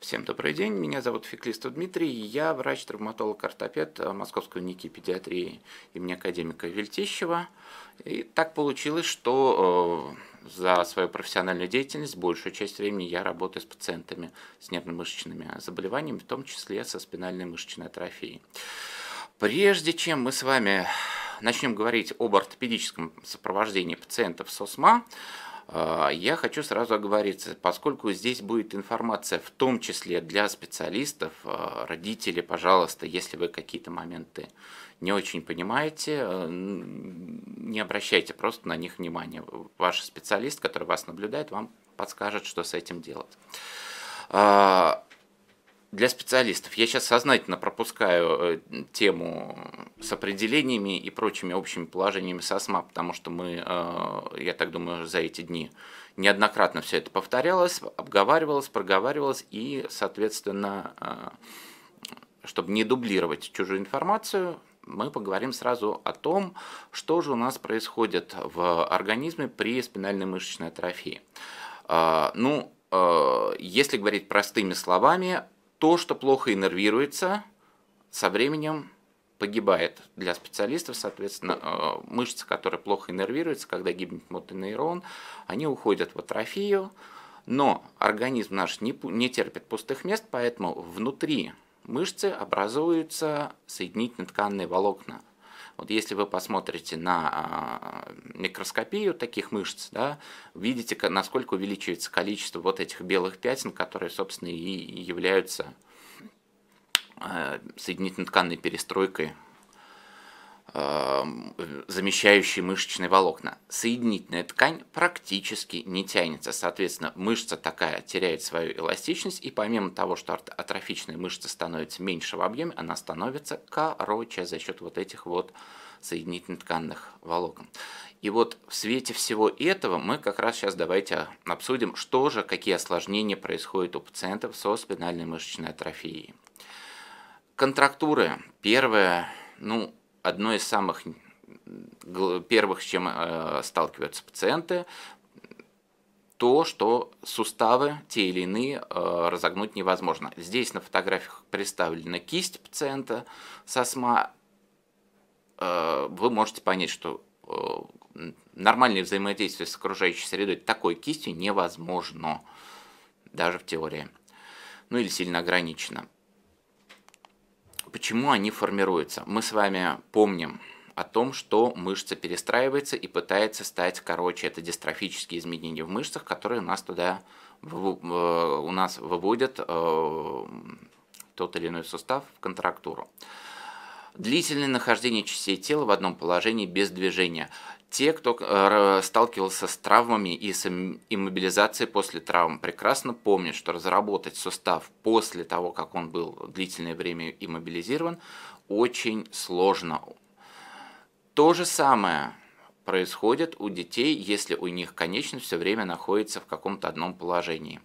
Всем добрый день, меня зовут Феклистов Дмитрий, я врач-травматолог-ортопед э, Московской уники педиатрии имени академика Вельтищева. И так получилось, что э, за свою профессиональную деятельность большую часть времени я работаю с пациентами с нервно-мышечными заболеваниями, в том числе со спинальной мышечной атрофией. Прежде чем мы с вами начнем говорить об ортопедическом сопровождении пациентов с ОСМА, а, я хочу сразу оговориться, поскольку здесь будет информация в том числе для специалистов, а, родители, пожалуйста, если вы какие-то моменты не очень понимаете, а, не обращайте просто на них внимания. Ваш специалист, который вас наблюдает, вам подскажет, что с этим делать для специалистов. Я сейчас сознательно пропускаю э, тему с определениями и прочими общими положениями СОСМА, потому что мы, э, я так думаю, за эти дни неоднократно все это повторялось, обговаривалось, проговаривалось, и, соответственно, э, чтобы не дублировать чужую информацию, мы поговорим сразу о том, что же у нас происходит в организме при спинальной мышечной атрофии. Э, ну, э, если говорить простыми словами, то, что плохо иннервируется, со временем погибает для специалистов, соответственно, э, мышцы, которые плохо иннервируются, когда гибнет мотонейрон, они уходят в атрофию, но организм наш не, не терпит пустых мест, поэтому внутри мышцы образуются соединительно-тканные волокна. Вот если вы посмотрите на а, микроскопию таких мышц, да, видите, насколько увеличивается количество вот этих белых пятен, которые, собственно, и являются а, соединительно-тканной перестройкой Эм, замещающие мышечные волокна. Соединительная ткань практически не тянется, соответственно, мышца такая теряет свою эластичность, и помимо того, что атрофичная мышца становится меньше в объеме, она становится короче за счет вот этих вот соединительных тканных волокон. И вот в свете всего этого мы как раз сейчас давайте обсудим, что же, какие осложнения происходят у пациентов со спинальной мышечной атрофией. Контрактуры. Первое, ну, одно из самых первых, с чем э, сталкиваются пациенты, то, что суставы те или иные э, разогнуть невозможно. Здесь на фотографиях представлена кисть пациента со СМА. Э, вы можете понять, что нормальное взаимодействие с окружающей средой такой кистью невозможно, даже в теории. Ну или сильно ограничено. Почему они формируются? Мы с вами помним о том, что мышца перестраивается и пытается стать короче. Это дистрофические изменения в мышцах, которые у нас туда э, у нас выводят э, тот или иной сустав в контрактуру. Длительное нахождение частей тела в одном положении без движения. Те, кто э, сталкивался с травмами и с иммобилизацией после травм, прекрасно помнят, что разработать сустав после того, как он был длительное время иммобилизирован, очень сложно. То же самое происходит у детей, если у них конечность все время находится в каком-то одном положении.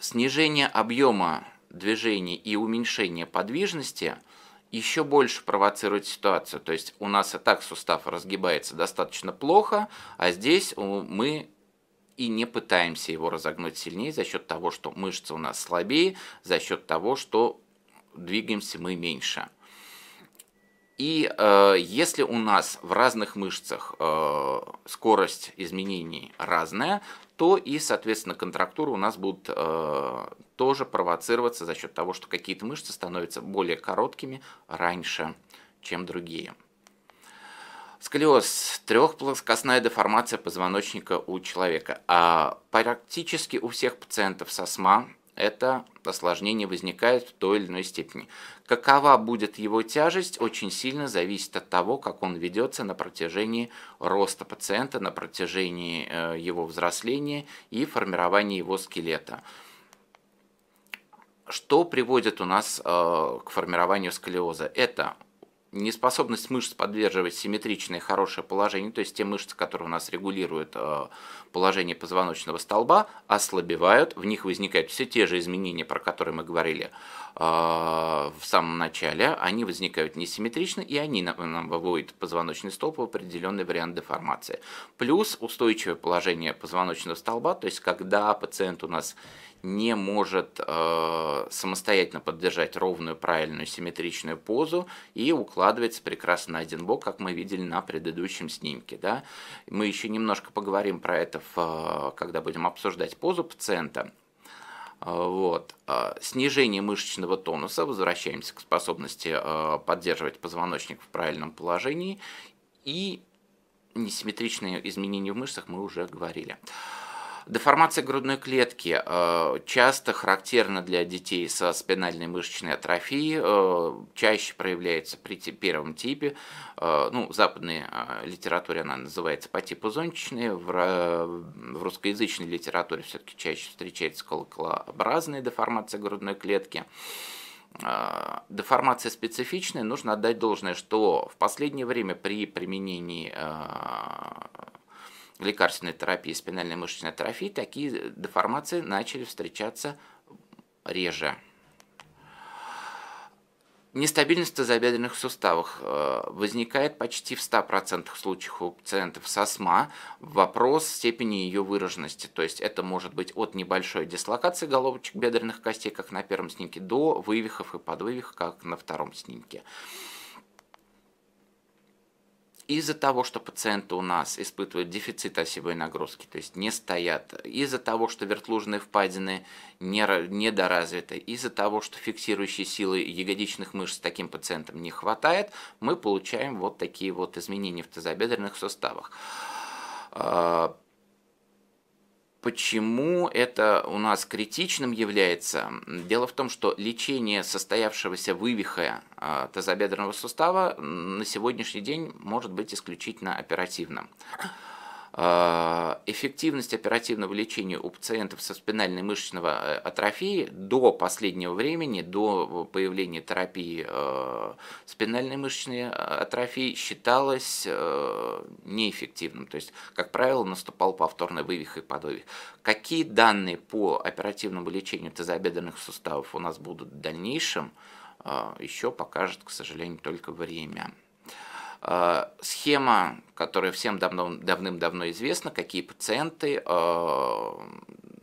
Снижение объема движений и уменьшение подвижности – еще больше провоцирует ситуацию. То есть у нас и так сустав разгибается достаточно плохо, а здесь мы и не пытаемся его разогнуть сильнее за счет того, что мышцы у нас слабее, за счет того, что двигаемся мы меньше. И э, если у нас в разных мышцах э, скорость изменений разная, то и, соответственно, контрактуры у нас будут э, тоже провоцироваться за счет того, что какие-то мышцы становятся более короткими раньше, чем другие. Сколиоз – трехплоскостная деформация позвоночника у человека. А практически у всех пациентов со СМА это осложнение возникает в той или иной степени. Какова будет его тяжесть, очень сильно зависит от того, как он ведется на протяжении роста пациента, на протяжении э, его взросления и формирования его скелета. Что приводит у нас э, к формированию сколиоза? Это неспособность мышц поддерживать симметричное хорошее положение, то есть те мышцы, которые у нас регулируют э, положение позвоночного столба, ослабевают, в них возникают все те же изменения, про которые мы говорили э, в самом начале, они возникают несимметрично, и они нам выводят позвоночный столб в определенный вариант деформации. Плюс устойчивое положение позвоночного столба, то есть когда пациент у нас не может э, самостоятельно поддержать ровную, правильную, симметричную позу и укладывается прекрасно на один бок, как мы видели на предыдущем снимке. Да? Мы еще немножко поговорим про это, в, э, когда будем обсуждать позу пациента. Э, вот. Э, снижение мышечного тонуса, возвращаемся к способности поддерживать позвоночник в правильном положении, и несимметричные изменения в мышцах мы уже говорили. Деформация грудной клетки э, часто характерна для детей со спинальной мышечной атрофией, э, чаще проявляется при первом типе. Э, ну, в западной литературе она называется по типу зонтичной, в русскоязычной литературе все-таки чаще встречается колоколообразная деформация грудной клетки деформация специфичная, нужно отдать должное, что в последнее время при применении лекарственной терапии спинальной мышечной атрофии такие деформации начали встречаться реже. Нестабильность в тазобедренных суставах э, возникает почти в 100% случаев у пациентов со СМА. Вопрос степени ее выраженности. То есть это может быть от небольшой дислокации головочек бедренных костей, как на первом снимке, до вывихов и подвывихов, как на втором снимке из-за того, что пациенты у нас испытывают дефицит осевой нагрузки, то есть не стоят, из-за того, что вертлужные впадины недоразвиты, из-за того, что фиксирующей силы ягодичных мышц таким пациентам не хватает, мы получаем вот такие вот изменения в тазобедренных суставах. А, Почему это у нас критичным является? Дело в том, что лечение состоявшегося вывиха а, тазобедренного сустава на сегодняшний день может быть исключительно оперативным. Э, эффективность оперативного лечения у пациентов со спинальной мышечного э, атрофии до последнего времени, до появления терапии э, спинальной мышечной атрофии считалась неэффективным. То есть, как правило, наступал повторный вывих и подвывих. Какие данные по оперативному лечению тазобедренных суставов у нас будут в дальнейшем, еще покажет, к сожалению, только время. Э, схема, которая всем давно, давным-давно известна, какие пациенты, э,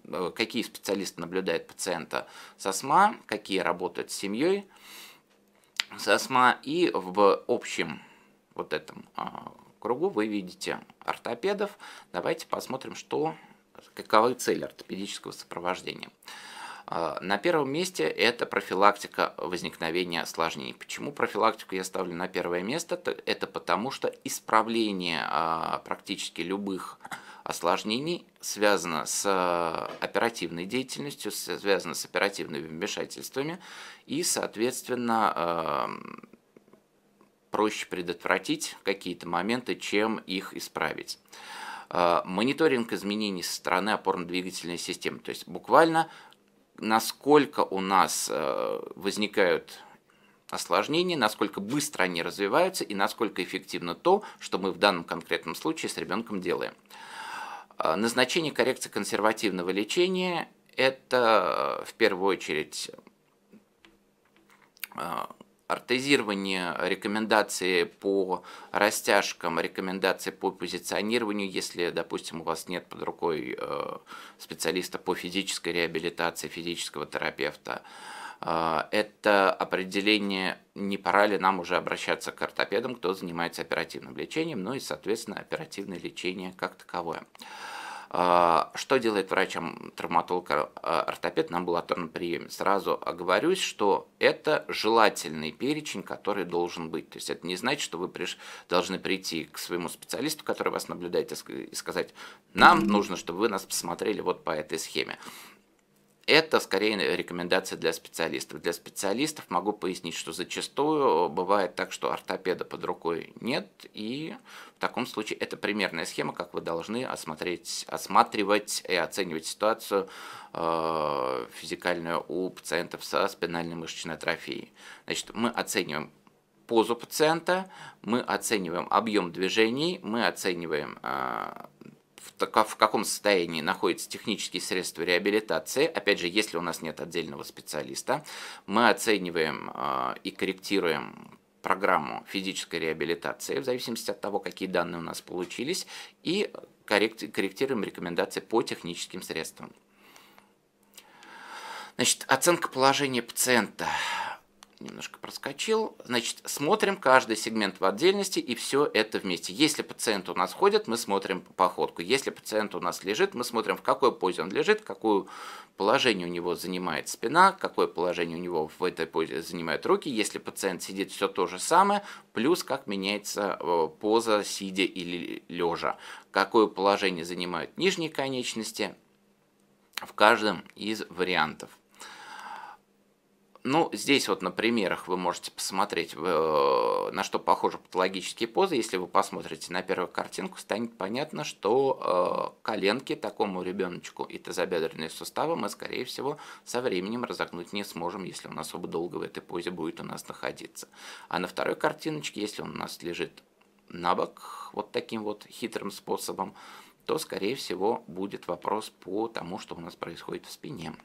э, какие специалисты наблюдают пациента со СМА, какие работают с семьей со СМА. И в общем вот этом кругу вы видите ортопедов. Давайте посмотрим, что, каковы цели ортопедического сопровождения. А, на первом месте это профилактика возникновения осложнений. Почему профилактику я ставлю на первое место? Это потому что исправление а, практически любых осложнений связано с а, оперативной деятельностью, связано с оперативными вмешательствами и, соответственно, проще предотвратить какие-то моменты, чем их исправить мониторинг изменений со стороны опорно-двигательной системы. То есть буквально насколько у нас э, возникают осложнения, насколько быстро они развиваются и насколько эффективно то, что мы в данном конкретном случае с ребенком делаем. Э, назначение коррекции консервативного лечения – это э, в первую очередь артезирование, рекомендации по растяжкам, рекомендации по позиционированию, если, допустим, у вас нет под рукой э, специалиста по физической реабилитации, физического терапевта, э, это определение, не пора ли нам уже обращаться к ортопедам, кто занимается оперативным лечением, ну и, соответственно, оперативное лечение как таковое. А, что делает врачом-травматолог-ортопед э, на амбулаторном приеме? Сразу оговорюсь, что это желательный перечень, который должен быть. То есть это не значит, что вы приш... должны прийти к своему специалисту, который вас наблюдает, и сказать, нам нужно, чтобы вы нас посмотрели вот по этой схеме это скорее рекомендация для специалистов. Для специалистов могу пояснить, что зачастую э, бывает так, что ортопеда под рукой нет, и в таком случае это примерная схема, как вы должны осмотреть, осматривать и оценивать ситуацию э, физикальную у пациентов со спинальной мышечной атрофией. Значит, мы оцениваем позу пациента, мы оцениваем объем движений, мы оцениваем э, в, каком состоянии находятся технические средства реабилитации. Опять же, если у нас нет отдельного специалиста, мы оцениваем а, и корректируем программу физической реабилитации в зависимости от того, какие данные у нас получились, и корректируем рекомендации по техническим средствам. Значит, оценка положения пациента – немножко проскочил. Значит, смотрим каждый сегмент в отдельности и все это вместе. Если пациент у нас ходит, мы смотрим походку. Если пациент у нас лежит, мы смотрим, в какой позе он лежит, какое положение у него занимает спина, какое положение у него в этой позе занимают руки. Если пациент сидит, все то же самое, плюс как меняется э, поза сидя или лежа, какое положение занимают нижние конечности в каждом из вариантов. Ну, здесь вот на примерах вы можете посмотреть, э, на что похожи патологические позы. Если вы посмотрите на первую картинку, станет понятно, что э, коленки такому ребеночку и тазобедренные суставы мы, скорее всего, со временем разогнуть не сможем, если он особо долго в этой позе будет у нас находиться. А на второй картиночке, если он у нас лежит на бок вот таким вот хитрым способом, то, скорее всего, будет вопрос по тому, что у нас происходит в спине.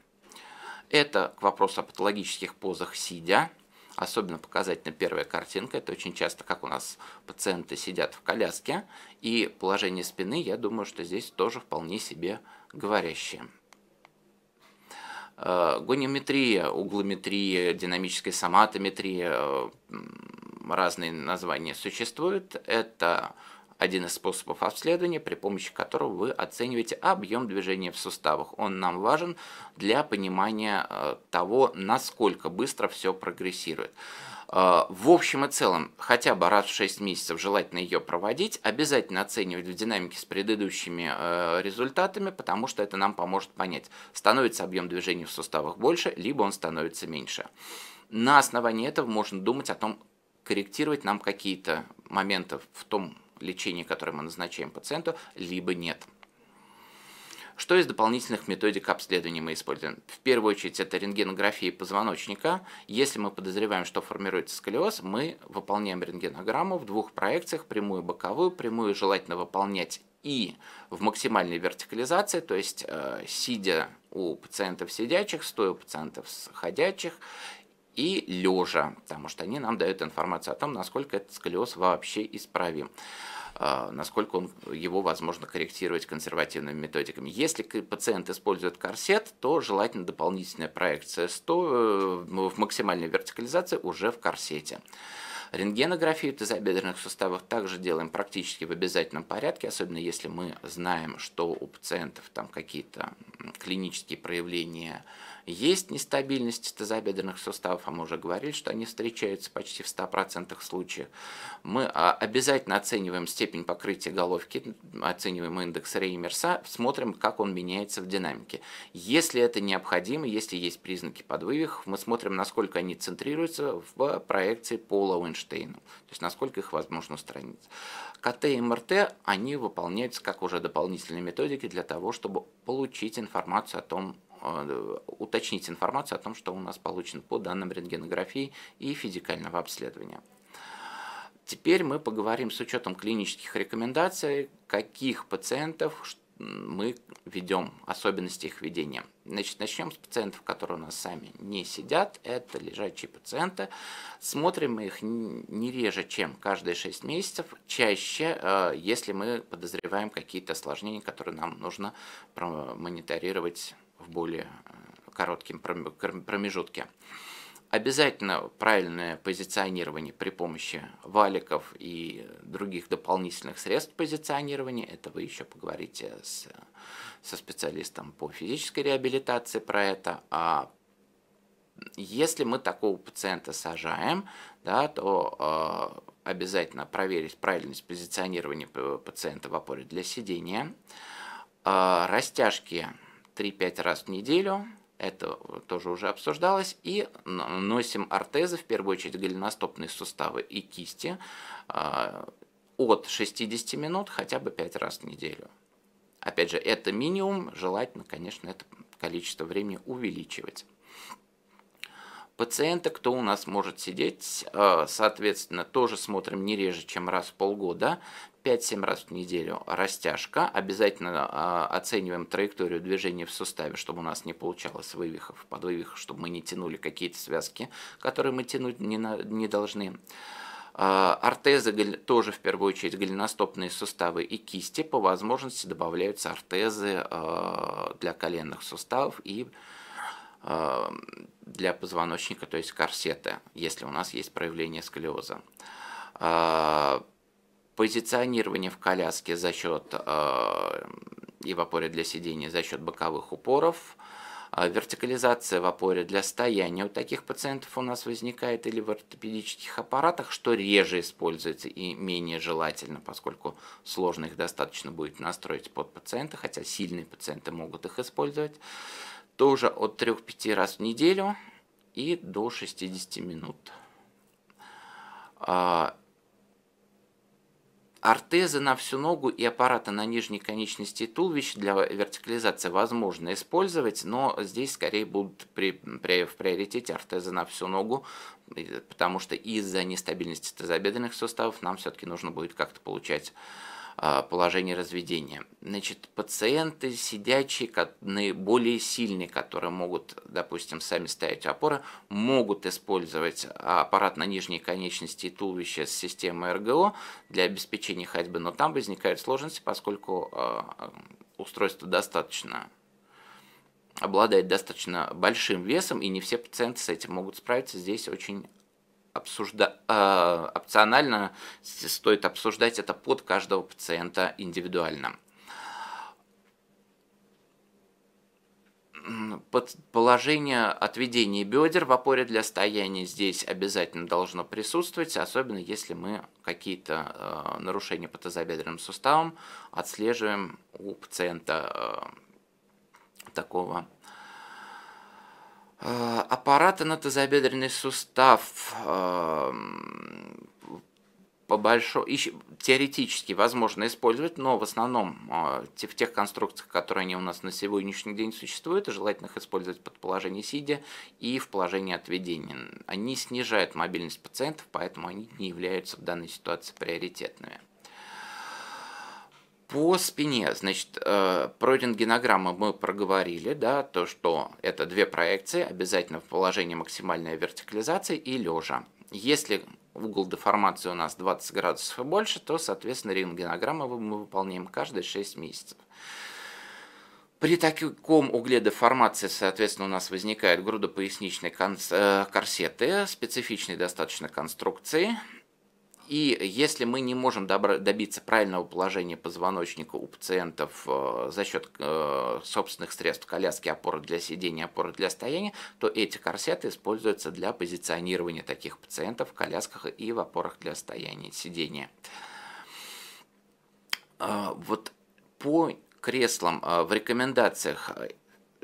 Это к вопросу о патологических позах сидя. Особенно показательна первая картинка. Это очень часто, как у нас пациенты сидят в коляске. И положение спины, я думаю, что здесь тоже вполне себе говорящее. Э, гониометрия, углометрия, динамическая соматометрия, разные названия существуют. Это один из способов обследования, при помощи которого вы оцениваете объем движения в суставах. Он нам важен для понимания э, того, насколько быстро все прогрессирует. Э, в общем и целом, хотя бы раз в 6 месяцев желательно ее проводить, обязательно оценивать в динамике с предыдущими э, результатами, потому что это нам поможет понять, становится объем движения в суставах больше, либо он становится меньше. На основании этого можно думать о том, корректировать нам какие-то моменты в том Лечение, которое мы назначаем пациенту, либо нет. Что из дополнительных методик обследования мы используем? В первую очередь это рентгенография позвоночника. Если мы подозреваем, что формируется сколиоз, мы выполняем рентгенограмму в двух проекциях, прямую боковую, прямую желательно выполнять и в максимальной вертикализации, то есть э, сидя у пациентов сидячих, стоя у пациентов ходячих, и лежа, потому что они нам дают информацию о том, насколько этот сколиоз вообще исправим а, насколько он, его возможно корректировать консервативными методиками. Если пациент использует корсет, то желательно дополнительная проекция 100 э, ну, в максимальной вертикализации уже в корсете. Рентгенографию тазобедренных суставов также делаем практически в обязательном порядке, особенно если мы знаем, что у пациентов там какие-то клинические проявления есть нестабильность тазобедренных суставов, а мы уже говорили, что они встречаются почти в 100% случаев. Мы а, обязательно оцениваем степень покрытия головки, оцениваем индекс Реймерса, смотрим, как он меняется в динамике. Если это необходимо, если есть признаки подвывих, мы смотрим, насколько они центрируются в проекции Пола-Уинштейна, то есть насколько их возможно устранить. КТ и МРТ, они выполняются как уже дополнительные методики для того, чтобы получить информацию о том, а, уточнить информацию о том, что у нас получено по данным рентгенографии и физикального обследования. Теперь мы поговорим с учетом клинических рекомендаций, каких пациентов мы ведем, особенности их ведения. Значит, начнем с пациентов, которые у нас сами не сидят. Это лежачие пациенты. Смотрим мы их не реже, чем каждые 6 месяцев. Чаще, а, если мы подозреваем какие-то осложнения, которые нам нужно промониторировать в более э, коротком промежутке. Обязательно правильное позиционирование при помощи валиков и других дополнительных средств позиционирования. Это вы еще поговорите с, со специалистом по физической реабилитации про это. А если мы такого пациента сажаем, да, то э, обязательно проверить правильность позиционирования пациента в опоре для сидения. Э, растяжки 3-5 раз в неделю. Это тоже уже обсуждалось. И наносим ортезы, в первую очередь голеностопные суставы и кисти, а, от 60 минут хотя бы 5 раз в неделю. Опять же, это минимум, желательно, конечно, это количество времени увеличивать. Пациента, кто у нас может сидеть, э, соответственно, тоже смотрим не реже, чем раз в полгода, 5-7 раз в неделю растяжка, обязательно э, оцениваем траекторию движения в суставе, чтобы у нас не получалось вывихов, подвывихов, чтобы мы не тянули какие-то связки, которые мы тянуть не, на, не должны. Артезы э, тоже в первую очередь голеностопные суставы и кисти. По возможности добавляются артезы для коленных суставов и для позвоночника, то есть корсеты, если у нас есть проявление сколиоза. А, позиционирование в коляске за счет а, и в опоре для сидения за счет боковых упоров. А, вертикализация в опоре для стояния у таких пациентов у нас возникает или в ортопедических аппаратах, что реже используется и менее желательно, поскольку сложно их достаточно будет настроить под пациента, хотя сильные пациенты могут их использовать тоже от 3-5 раз в неделю и до 60 минут. артезы на всю ногу и аппараты на нижней конечности и туловищ для вертикализации возможно использовать, но здесь скорее будут при, при, в приоритете артезы на всю ногу, потому что из-за нестабильности тазобедренных суставов нам все-таки нужно будет как-то получать а, положение разведения. Значит, пациенты сидячие, наиболее сильные, которые могут, допустим, сами ставить опоры, могут использовать аппарат на нижней конечности и туловище с системой РГО для обеспечения ходьбы, но там возникают сложности, поскольку а, устройство достаточно обладает достаточно большим весом, и не все пациенты с этим могут справиться. Здесь очень обсужда... э, опционально стоит обсуждать это под каждого пациента индивидуально. Под положение отведения бедер в опоре для стояния здесь обязательно должно присутствовать, особенно если мы какие-то э, нарушения по тазобедренным суставам отслеживаем у пациента э, такого а, аппараты на тазобедренный сустав а, по большому, теоретически возможно использовать, но в основном а, в тех конструкциях, которые они у нас на сегодняшний день существуют, желательно их использовать под положение сидя и в положении отведения. Они снижают мобильность пациентов, поэтому они не являются в данной ситуации приоритетными. По спине, значит, э, про рентгенограммы мы проговорили, да, то, что это две проекции, обязательно в положении максимальной вертикализации и лежа. Если угол деформации у нас 20 градусов и больше, то, соответственно, рентгенограммы мы выполняем каждые 6 месяцев. При таком угле деформации, соответственно, у нас возникают грудопоясничные э, корсеты, специфичной достаточно конструкции – и если мы не можем добиться правильного положения позвоночника у пациентов э, за счет э, собственных средств коляски, опоры для сидения, опоры для стояния, то эти корсеты используются для позиционирования таких пациентов в колясках и в опорах для стояния, сидения. А, вот по креслам а, в рекомендациях э,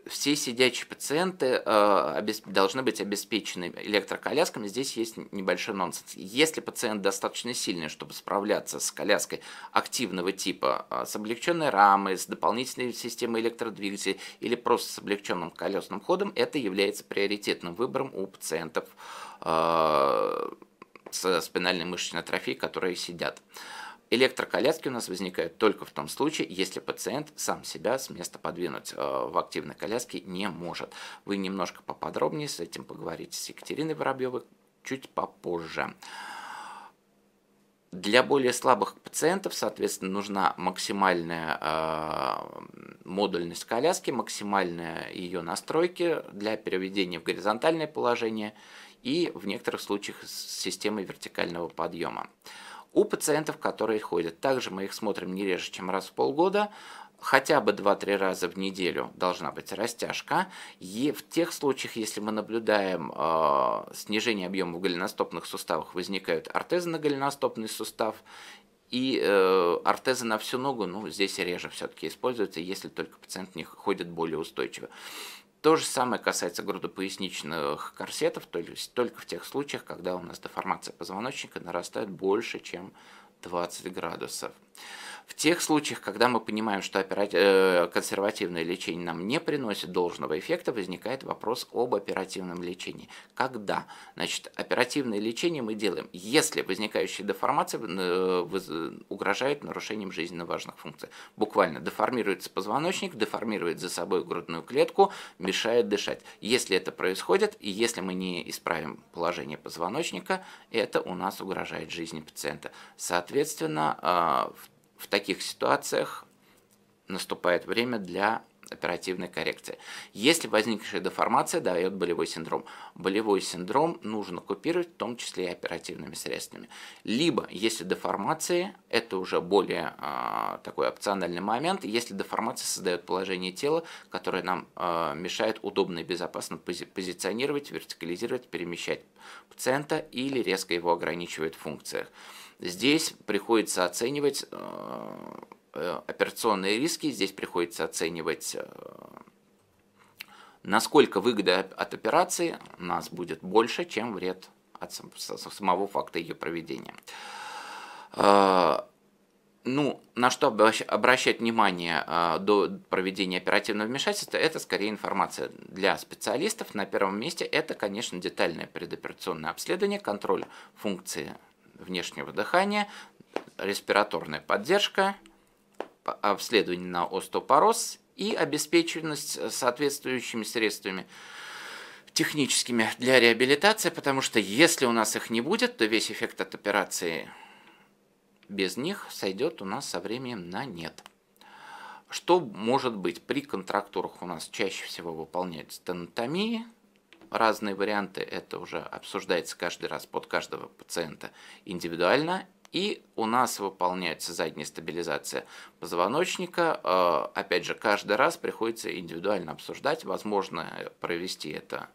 все сидячие пациенты э, должны быть обеспечены электроколясками. Здесь есть небольшой нонсенс. Если пациент достаточно сильный, чтобы справляться с коляской активного типа, а, с облегченной рамой, с дополнительной системой электродвигателя или просто с облегченным колесным ходом, это является приоритетным выбором у пациентов э, с спинальной мышечной атрофией, которые сидят. Э, Электроколяски у нас возникают только в том случае, если пациент сам себя с места подвинуть э, в активной коляске не может. Вы немножко поподробнее с этим поговорите с Екатериной Воробьевой чуть попозже. Для более слабых пациентов, соответственно, нужна максимальная э, модульность коляски, максимальная ее настройки для переведения в горизонтальное положение и в некоторых случаях с системой вертикального подъема у пациентов, которые ходят. Также мы их смотрим не реже, чем раз в полгода, хотя бы 2-3 раза в неделю должна быть растяжка. И в тех случаях, если мы наблюдаем э, снижение объема в голеностопных суставах, возникают ортезы на голеностопный сустав, и э, ортезы на всю ногу, ну, здесь реже все-таки используется, если только пациент не ходит более устойчиво. То же самое касается грудопоясничных корсетов, то есть только в тех случаях, когда у нас деформация позвоночника нарастает больше, чем 20 градусов. В тех случаях, когда мы понимаем, что э, консервативное лечение нам не приносит должного эффекта, возникает вопрос об оперативном лечении. Когда? Значит, оперативное лечение мы делаем, если возникающая деформация э, угрожает нарушением жизненно важных функций. Буквально деформируется позвоночник, деформирует за собой грудную клетку, мешает дышать. Если это происходит, и если мы не исправим положение позвоночника, это у нас угрожает жизни пациента. Соответственно, а, в в таких ситуациях наступает время для оперативной коррекции. Если возникшая деформация дает болевой синдром, болевой синдром нужно купировать, в том числе и оперативными средствами. Либо, если деформация, это уже более э, такой опциональный момент, если деформация создает положение тела, которое нам э, мешает удобно и безопасно пози позиционировать, вертикализировать, перемещать пациента или резко его ограничивает в функциях. Здесь приходится оценивать э, э, операционные риски, здесь приходится оценивать, э, насколько выгода от операции у нас будет больше, чем вред от самого факта ее проведения. Ну, на что обращать внимание до проведения оперативного вмешательства, это скорее информация для специалистов. На первом месте это, конечно, детальное предоперационное обследование, контроль функции внешнего дыхания, респираторная поддержка, обследование на остеопороз и обеспеченность э, соответствующими средствами техническими для реабилитации, потому что если у нас их не будет, то весь эффект от операции без них сойдет у нас со временем на нет. Что может быть при контрактурах у нас чаще всего выполняют тенотомия, разные варианты, это уже обсуждается каждый раз под каждого пациента индивидуально, и у нас выполняется задняя стабилизация позвоночника. Э, опять же, каждый раз приходится индивидуально обсуждать, возможно провести это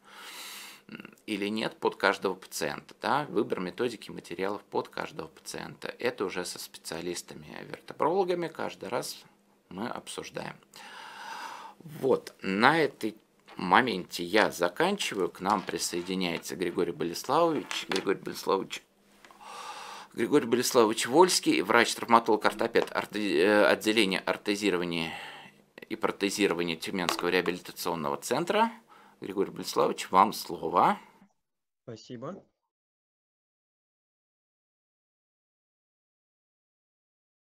или нет под каждого пациента. Да? Выбор методики материалов под каждого пациента. Это уже со специалистами-вертебрологами каждый раз мы обсуждаем. Вот, на этой моменте я заканчиваю, к нам присоединяется Григорий Болеславович. Григорий Болеславович Григорий Болеславович Вольский, врач-травматолог-ортопед э, отделения ортезирования и протезирования Тюменского реабилитационного центра. Григорий Болеславович, вам слово. Спасибо.